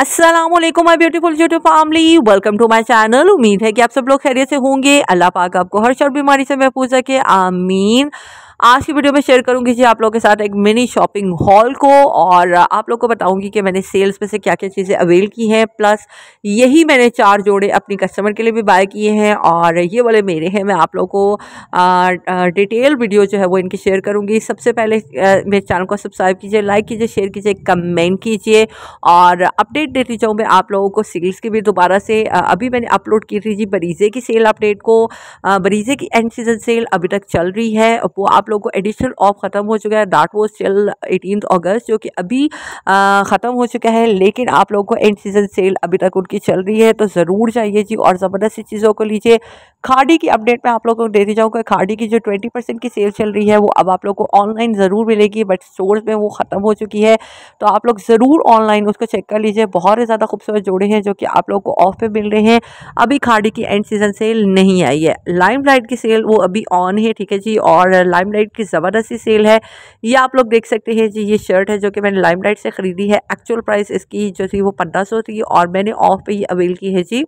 Aslam my beautiful YouTube family welcome to my channel उम्मीद है कि आप सब लोग खैरियत से होंगे अल्लाह पाक आपको हर शर बीमारी से महफूज रखे आमीन आज की वीडियो में शेयर करूंगी जी आप लोगों के साथ एक मिनी शॉपिंग हॉल को और आप लोग को बताऊंगी कि मैंने सेल्स में से क्या क्या चीज़ें अवेल की हैं प्लस यही मैंने चार जोड़े अपनी कस्टमर के लिए भी बाय किए हैं और ये वाले मेरे हैं मैं आप लोगों को डिटेल वीडियो जो है वो इनकी शेयर करूँगी सबसे पहले मेरे चैनल को सब्सक्राइब कीजिए लाइक कीजिए शेयर कीजिए कमेंट कीजिए और अपडेट देती जाऊँ मैं आप लोगों को सेल्स की भी दोबारा से अभी मैंने अपलोड की थी जी बरीज़े की सेल अपडेट को बरीज़े की एंड सीजन सेल अभी तक चल रही है वो आप आप लोगों को एडिशनल ऑफ ख़त्म हो चुका है that was sale eighteen August जो कि अभी ख़त्म हो चुका है लेकिन आप लोगों को एंड सीजन सेल अभी तक उनकी चल रही है तो ज़रूर जाइए जी और ज़बरदस्त चीज़ों को लीजिए खाड़ी की अपडेट मैं आप लोगों को देती जाऊँगा खाड़ी की जो ट्वेंटी परसेंट की सेल चल रही है वो अब आप लोग को ऑनलाइन ज़रूर मिलेगी बट स्टोर्स में वो ख़त्म हो चुकी है तो आप लोग ज़रूर ऑनलाइन उसको चेक कर लीजिए बहुत ही ज़्यादा खूबसूरत जोड़े हैं जो कि आप लोग को ऑफ पे मिल रहे हैं अभी खाड़ी की एंड सीजन सेल नहीं आई है लाइम लाइट की सेल वो अभी ऑन है ठीक है जी और लाइम लाइमलाइट की ज़बरदस्ती सेल है ये आप लोग देख सकते हैं जी ये शर्ट है जो कि मैंने लाइमलाइट से ख़रीदी है एक्चुअल प्राइस इसकी जो थी वो पंद्रह सौ थी और मैंने ऑफ पे ये अवेल की है जी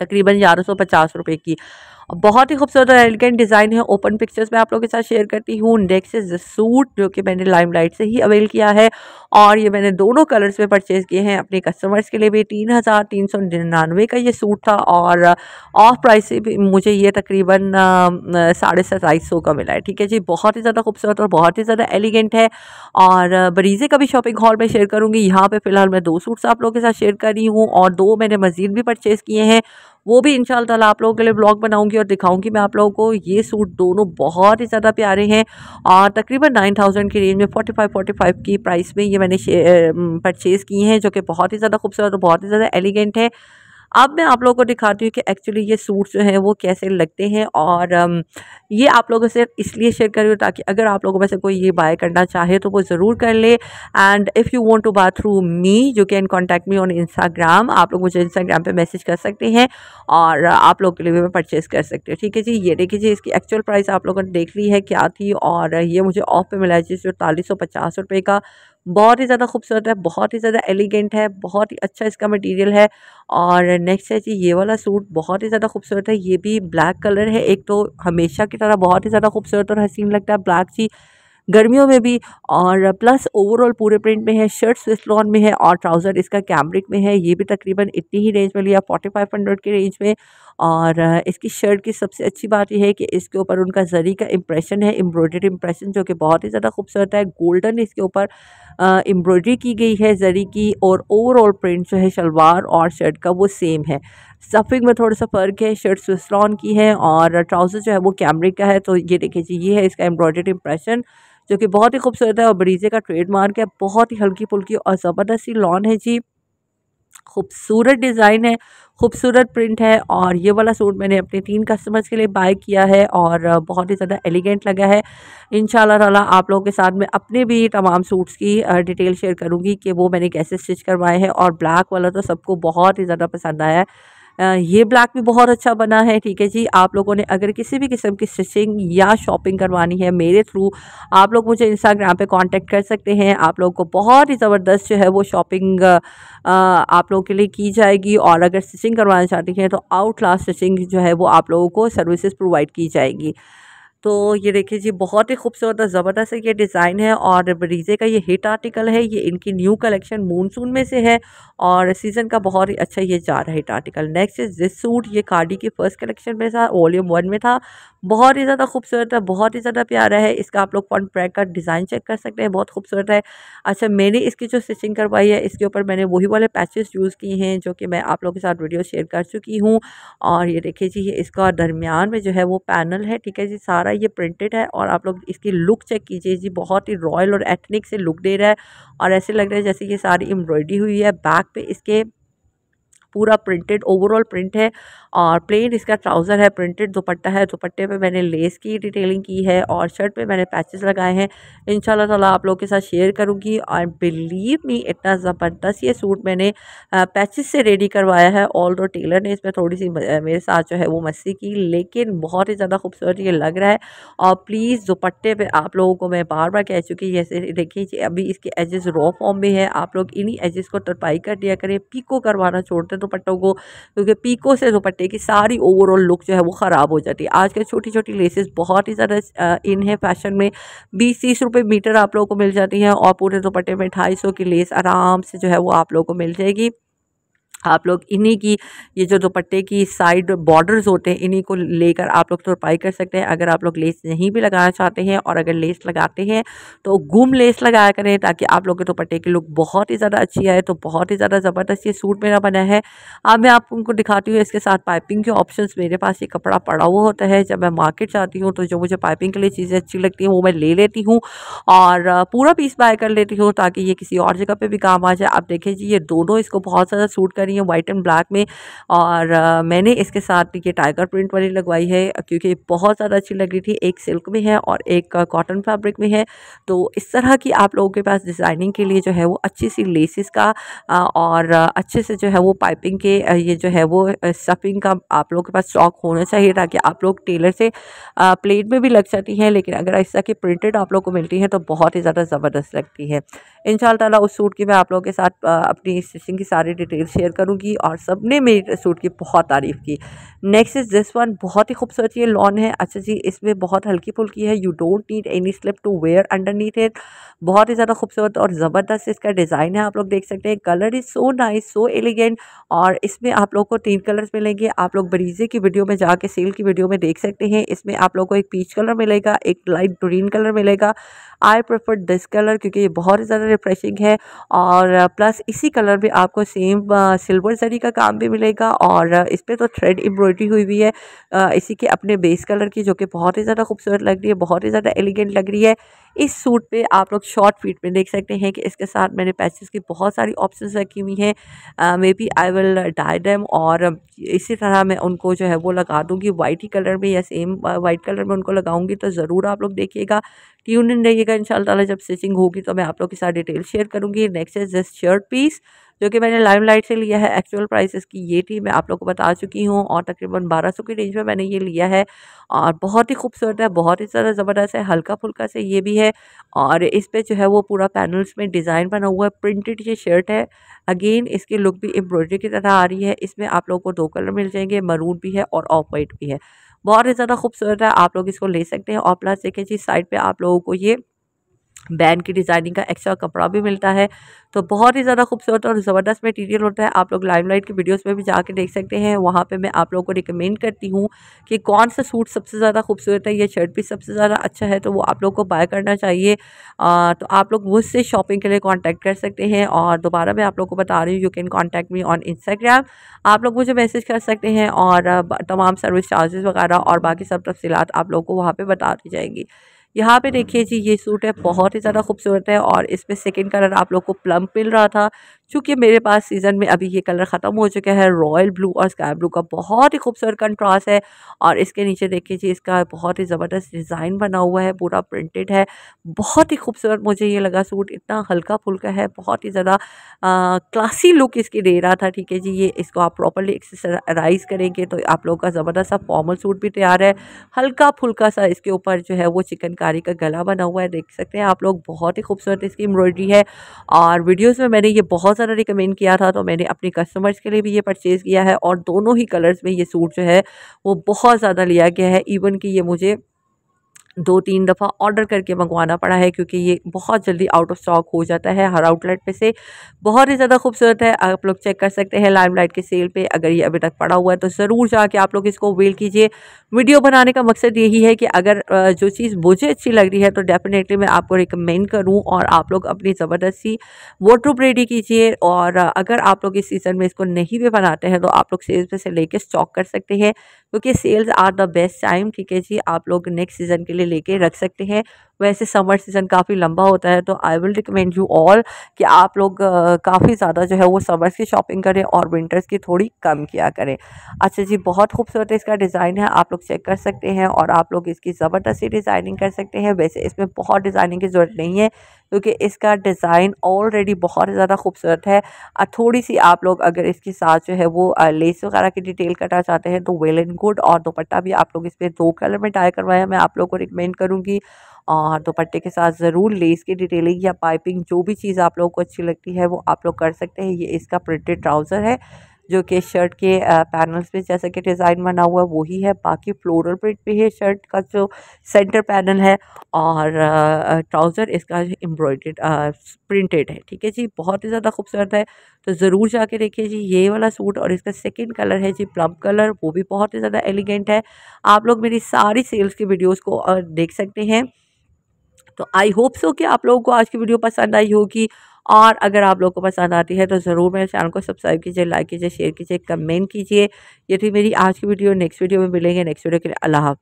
तकरीबन ग्यारह सौ पचास रुपये की बहुत ही खूबसूरत और एलिगेंट डिज़ाइन है ओपन पिक्चर्स में आप लोगों के साथ शेयर करती हूँ नेक्स इज़ सूट जो कि मैंने लाइमलाइट से ही अवेल किया है और ये मैंने दोनों कलर्स में परचेज़ किए हैं अपने कस्टमर्स के लिए भी तीन हज़ार तीन सौ निन्यानवे का ये सूट था और ऑफ प्राइस से भी मुझे ये तकरीबन साढ़े सताईस सौ का मिला है ठीक है जी बहुत ही ज़्यादा खूबसूरत और बहुत ही ज़्यादा एलिगेंट है और बरीज़े का भी शॉपिंग हॉल में शेयर करूँगी यहाँ पर फ़िलहाल मैं दो सूट्स आप लोगों के साथ शेयर कर रही हूँ और दो मैंने मज़ीद भी परचेज़ किए हैं वो भी इन आप लोगों के लिए ब्लॉग बनाऊँगी और दिखाऊंगी मैं आप लोगों को ये सूट दोनों बहुत ही ज़्यादा प्यारे हैं और तकरीबन नाइन थाउजेंड की रेंज में फोर्टी फाइव फोर्टी फाइव की प्राइस में ये मैंने परचेज़ किए हैं जो कि बहुत ही ज़्यादा खूबसूरत और बहुत ही ज़्यादा एलिगेंट है अब मैं आप लोगों को दिखाती हूँ कि एक्चुअली ये सूट्स जो हैं वो कैसे लगते हैं और um, ये आप लोगों से इसलिए शेयर कर रही हूँ ताकि अगर आप लोगों में से कोई ये बाय करना चाहे तो वो ज़रूर कर ले and if you want to buy through me you can contact me on Instagram आप लोग मुझे इंस्टाग्राम पर मैसेज कर सकते हैं और आप लोग के लिए भी परचेज कर सकते हो ठीक है जी ये देखिए जी इसकी एक्चुअल प्राइस आप लोगों ने देख ली है क्या थी और ये मुझे ऑफ पे मिला है जी जो सौ पचास रुपये का बहुत ही ज़्यादा खूबसूरत है बहुत ही ज़्यादा एलिगेंट है बहुत ही अच्छा इसका मटेरियल है और नेक्स्ट है जी ये वाला सूट बहुत ही ज़्यादा खूबसूरत है ये भी ब्लैक कलर है एक तो हमेशा की तरह बहुत ही ज़्यादा खूबसूरत और हसीन लगता है ब्लैक जी गर्मियों में भी और प्लस ओवरऑल पूरे प्रिंट में है शर्ट स्विस्लॉन में है और ट्राउज़र इसका कैमरिक में है ये भी तकरीबन इतनी ही रेंज में लिया फोर्टी फाइव हंड्रेड की रेंज में और इसकी शर्ट की सबसे अच्छी बात यह है कि इसके ऊपर उनका जरी का इम्प्रेशन है एम्ब्रॉयडरी इम्प्रेशन जो कि बहुत ही ज़्यादा खूबसूरत है गोल्डन इसके ऊपर एम्ब्रॉयडरी की गई है ज़री की और ओवरऑल प्रिंट जो है शलवार और शर्ट का वो सेम है सफिक में थोड़ा सा फ़र्क है शर्ट स्विस्लॉन की है और ट्राउज़र जो है वो कैमरे का है तो ये देखिए जी ये है इसका एम्ब्रॉयडर्ड इम्प्रेशन जो कि बहुत ही खूबसूरत है और बरीजे का ट्रेडमार्क है बहुत ही हल्की फुल्की और ज़बरदस्ती लॉन है जी खूबसूरत डिज़ाइन है खूबसूरत प्रिंट है और ये वाला सूट मैंने अपने तीन कस्टमर्स के लिए बाय किया है और बहुत ही ज़्यादा एलिगेंट लगा है इन ताला आप लोगों के साथ मैं अपने भी तमाम सूट्स की डिटेल शेयर करूँगी कि वो मैंने कैसे स्टिच करवाए हैं और ब्लैक वाला तो सबको बहुत ही ज़्यादा पसंद आया है ये ब्लैक भी बहुत अच्छा बना है ठीक है जी आप लोगों ने अगर किसी भी किस्म की स्टिचिंग या शॉपिंग करवानी है मेरे थ्रू आप लोग मुझे इंस्टाग्राम पे कांटेक्ट कर सकते हैं आप लोगों को बहुत ही ज़बरदस्त जो है वो शॉपिंग आप लोगों के लिए की जाएगी और अगर स्टिचिंग करवाना चाहती हैं तो आउट क्लास स्टिचिंग जो है वो आप लोगों को सर्विसेज प्रोवाइड की जाएगी तो ये देखिए जी बहुत ही खूबसूरत और ज़बरदस्त ये डिज़ाइन है और ब्रीजे का ये हिट आर्टिकल है ये इनकी न्यू कलेक्शन मूनसून में से है और सीज़न का बहुत ही अच्छा ये जा रहा है हिट आर्टिकल नेक्स्ट जिस सूट ये कार्डी की फर्स्ट कलेक्शन में था वॉल्यूम वन में था बहुत ही ज़्यादा खूबसूरत है बहुत ही ज़्यादा प्यारा है इसका आप लोग पॉइंट पैक का डिज़ाइन चेक कर सकते हैं बहुत खूबसूरत है अच्छा मैंने इसकी जो स्टिचिंग करवाई है इसके ऊपर मैंने वही वाले पैचेस यूज़ किए हैं जो कि मैं आप लोगों के साथ वीडियो शेयर कर चुकी हूँ और ये देखिए जी इसका दरमियान में जो है वो पैनल है ठीक है जी सारा सारा ये प्रिंटेड है और आप लोग इसकी लुक चेक कीजिए जी बहुत ही रॉयल और एथनिक से लुक दे रहा है और ऐसे लग रहा है जैसे ये सारी एम्ब्रॉयडरी हुई है बैक पे इसके पूरा प्रिंटेड ओवरऑल प्रिंट है और प्लेन इसका ट्राउज़र है प्रिंटेड दुपट्टा है दुपट्टे पे मैंने लेस की डिटेलिंग की है और शर्ट पे मैंने पैचेस लगाए हैं इन ताला आप लोगों के साथ शेयर करूँगी और बिलीव मी इतना ज़बरदस्त ये सूट मैंने पैचेस से रेडी करवाया है ऑल दो टेलर ने इसमें थोड़ी सी मेरे साथ जो है वो मस्ती की लेकिन बहुत ही ज़्यादा खूबसूरत ये लग रहा है और प्लीज़ दुपट्टे पर आप लोगों को मैं बार बार कह चुकी जैसे देखिए अभी इसके एजेस रॉ फॉर्म में है आप लोग इन्हीं एजेस को तरपाई कर दिया करें पीको करवाना छोड़ते दुपट्टों को क्योंकि पीको से दोपट्टे करते हैं कि सारी ओवरऑल लुक जो है वो ख़राब हो जाती है आजकल छोटी छोटी लेसेस बहुत ही ज़्यादा इन है फैशन में बीस तीस रुपये मीटर आप लोगों को मिल जाती हैं और पूरे दुपट्टे में ढाई सौ की लेस आराम से जो है वो आप लोगों को मिल जाएगी आप लोग इन्हीं की ये जो दुपट्टे की साइड बॉर्डर्स होते हैं इन्हीं को लेकर आप लोग तुरपाई कर सकते हैं अगर आप लोग लेस नहीं भी लगाना चाहते हैं और अगर लेस लगाते हैं तो गुम लेस लगाया करें ताकि आप लोग के दुपट्टे की लुक बहुत ही ज़्यादा अच्छी आए तो बहुत ही ज़्यादा ज़बरदस्त ये सूट मेरा बना है अब मैं आपको दिखाती हूँ इसके साथ पाइपिंग के ऑप्शन मेरे पास ये कपड़ा पड़ा हुआ होता है जब मैं मार्केट जाती हूँ तो जो मुझे पाइपिंग के लिए चीज़ें अच्छी लगती हैं वो मैं ले लेती हूँ और पूरा पीस बाय कर लेती हूँ ताकि ये किसी और जगह पर भी काम आ जाए आप देखें जी ये दोनों इसको बहुत ज़्यादा सूट कर करी है वाइट एंड ब्लैक में और आ, मैंने इसके साथ ये टाइगर प्रिंट वाली लगवाई है क्योंकि बहुत ज़्यादा अच्छी लग रही थी एक सिल्क में है और एक कॉटन फैब्रिक में है तो इस तरह की आप लोगों के पास डिज़ाइनिंग के लिए जो है वो अच्छी सी लेसिस का और अच्छे से जो है वो पाइपिंग के ये जो है वो स्टफिंग का आप लोगों के पास स्टॉक होना चाहिए ताकि आप लोग टेलर से प्लेट में भी लग जाती हैं लेकिन अगर इस तरह की प्रिंटेड आप लोग को मिलती है तो बहुत ही ज़्यादा ज़बरदस्त लगती है इन उस सूट की मैं आप लोगों के साथ अपनी स्टिचिंग की सारी डिटेल शेयर करूँगी और सब ने मेरे सूट की बहुत तारीफ़ की नेक्स्ट इज़ दिस वन बहुत ही खूबसूरत ये लॉन है अच्छा जी इसमें बहुत हल्की फुल्की है you don't need any slip to wear underneath it बहुत ही ज़्यादा खूबसूरत और ज़बरदस्त इसका डिज़ाइन है आप लोग देख सकते हैं colour is so nice so elegant और इसमें आप लोग को तीन कलर्स मिलेंगे आप लोग बरीजे की वीडियो में जाके सेल की वीडियो में देख सकते हैं इसमें आप लोग को एक पीच कलर मिलेगा एक लाइट ग्रीन कलर मिलेगा आई प्रेफर दिस कलर क्योंकि ये बहुत ही ज़्यादा रिफ्रेशिंग है और प्लस इसी कलर में आपको सेम सिल्वर जरी का काम भी मिलेगा और इस पर तो थ्रेड एम्ब्रॉयडरी हुई हुई है इसी के अपने बेस कलर की जो कि बहुत ही ज़्यादा खूबसूरत लग रही है बहुत ही ज़्यादा एलिगेंट लग रही है इस सूट पे आप लोग शॉर्ट फिट में देख सकते हैं कि इसके साथ मैंने पैचेस की बहुत सारी ऑप्शंस रखी हुई हैं maybe I will dye them और इसी तरह मैं उनको जो है वो लगा दूंगी वाइट ही कलर में या सेम वाइट कलर में उनको लगाऊंगी तो ज़रूर आप लोग देखिएगा ट्यून इन रहिएगा इन जब स्टिचिंग होगी तो मैं आप लोग के साथ डिटेल शेयर करूँगी next is this shirt piece जो कि मैंने लाइट से लिया है एक्चुअल प्राइस इसकी ये थी मैं आप लोग को बता चुकी हूँ और तकरीबन बारह सौ की रेंज में मैंने ये लिया है और बहुत ही खूबसूरत है बहुत ही ज़्यादा ज़बरदस्त है हल्का फुल्का से ये भी है और इस पर जो है वो पूरा पैनल्स में डिज़ाइन बना हुआ है प्रिंटेड ये शर्ट है अगेन इसकी लुक भी एम्ब्रॉयडरी की तरह आ रही है इसमें आप लोगों को दो कलर मिल जाएंगे मरून भी है और ऑफ वाइट भी है बहुत ही ज़्यादा खूबसूरत है आप लोग इसको ले सकते हैं और प्लस देखें जी साइड पे आप लोगों को ये बैन की डिज़ाइनिंग का एक्स्ट्रा कपड़ा भी मिलता है तो बहुत ही ज़्यादा खूबसूरत और ज़बरदस्त मटेरियल होता है आप लोग लाइमलाइट की वीडियोस में भी जाके देख सकते हैं वहाँ पे मैं आप लोगों को रिकमेंड करती हूँ कि कौन सा सूट सबसे ज़्यादा खूबसूरत है या शर्ट भी सबसे ज़्यादा अच्छा है तो वो आप लोग को बाय करना चाहिए आ, तो आप लोग मुझसे शॉपिंग के लिए कॉन्टैक्ट कर सकते हैं और दोबारा मैं आप लोग को बता रही हूँ you can contact me on Instagram आप लोग मुझे मैसेज कर सकते हैं और तमाम सर्विस चार्जेस वगैरह और बाकी सब तफसीत आप लोग को वहाँ पर बता दी जाएंगी यहाँ पे देखिए जी ये सूट है बहुत ही ज़्यादा खूबसूरत है और इसमें सेकेंड कलर आप लोग को प्लम मिल रहा था चूँकि मेरे पास सीज़न में अभी ये कलर ख़त्म हो चुका है रॉयल ब्लू और स्काई ब्लू का बहुत ही खूबसूरत कंट्रास्ट है और इसके नीचे देखिए जी इसका बहुत ही ज़बरदस्त डिज़ाइन बना हुआ है पूरा प्रिंटेड है बहुत ही खूबसूरत मुझे ये लगा सूट इतना हल्का फुल्का है बहुत ही ज़्यादा क्लासी लुक इसकी दे रहा था ठीक है जी ये इसको आप प्रॉपरली एक्सरसाइज करेंगे तो आप लोगों का ज़बरदस्त सा फॉर्मल सूट भी तैयार है हल्का फुल्का सा इसके ऊपर जो है वो चिकनकारी का गला बना हुआ है देख सकते हैं आप लोग बहुत ही खूबसूरत इसकी एम्ब्रॉयडरी है और वीडियोज़ में मैंने ये बहुत ज़्यादा रिकमेंड किया था तो मैंने अपने कस्टमर्स के लिए भी ये परचेज़ किया है और दोनों ही कलर्स में ये सूट जो है वो बहुत ज़्यादा लिया गया है इवन कि ये मुझे दो तीन दफ़ा ऑर्डर करके मंगवाना पड़ा है क्योंकि ये बहुत जल्दी आउट ऑफ स्टॉक हो जाता है हर आउटलेट पे से बहुत ही ज़्यादा खूबसूरत है आप लोग चेक कर सकते हैं लाइम लाइट के सेल पे अगर ये अभी तक पड़ा हुआ है तो ज़रूर जाके आप लोग इसको वेल कीजिए वीडियो बनाने का मकसद यही है कि अगर जो चीज़ मुझे अच्छी लग रही है तो डेफिनेटली मैं आपको रिकमेंड करूँ और आप लोग अपनी ज़बरदस्ती वोटरूप रेडी कीजिए और अगर आप लोग इस सीज़न में इसको नहीं भी बनाते हैं तो आप लोग सेल्स में से लेके स्टॉक कर सकते हैं क्योंकि sales are the best time ठीक है जी आप लोग नेक्स्ट सीज़न के लिए लेके रख सकते हैं वैसे समर सीज़न काफ़ी लंबा होता है तो I will recommend you all कि आप लोग काफ़ी ज़्यादा जो है वो समर्स की शॉपिंग करें और विंटर्स की थोड़ी कम किया करें अच्छा जी बहुत खूबसूरत इसका डिज़ाइन है आप लोग चेक कर सकते हैं और आप लोग इसकी ज़बरदस्ती डिज़ाइनिंग कर सकते हैं वैसे इसमें बहुत डिज़ाइनिंग की ज़रूरत नहीं है क्योंकि इसका डिज़ाइन ऑलरेडी बहुत ज़्यादा खूबसूरत है थोड़ी सी आप लोग अगर इसके साथ जो है वो लेस वगैरह की डिटेल करना चाहते हैं तो वेल एंड गुड और दोपट्टा भी आप लोग इस पर दो कलर में डाई करवाया मैं आप लोग को ट्रीटमेंट करूँगी और दोपट्टे के साथ ज़रूर लेस की डिटेलिंग या पाइपिंग जो भी चीज़ आप लोगों को अच्छी लगती है वो आप लोग कर सकते हैं ये इसका प्रिंटेड ट्राउज़र है जो कि शर्ट के पैनल्स पे जैसा कि डिज़ाइन बना हुआ है वही है बाकी फ्लोरल प्रिंट पे है शर्ट का जो सेंटर पैनल है और ट्राउज़र इसका एम्ब्रॉयड प्रिंटेड है ठीक है जी बहुत ही ज़्यादा खूबसूरत है तो ज़रूर जाके देखिए जी ये वाला सूट और इसका सेकेंड कलर है जी प्लम कलर वो भी बहुत ही ज़्यादा एलिगेंट है आप लोग मेरी सारी सेल्स की वीडियोज़ को देख सकते हैं तो आई होप सो कि आप लोगों को आज की वीडियो पसंद आई होगी और अगर आप लोगों को पसंद आती है तो ज़रूर मेरे चैनल को सब्सक्राइब कीजिए लाइक कीजिए शेयर कीजिए कमेंट कीजिए ये थी मेरी आज की वीडियो नेक्स्ट वीडियो में मिलेंगे नेक्स्ट वीडियो के लिए अल्लाह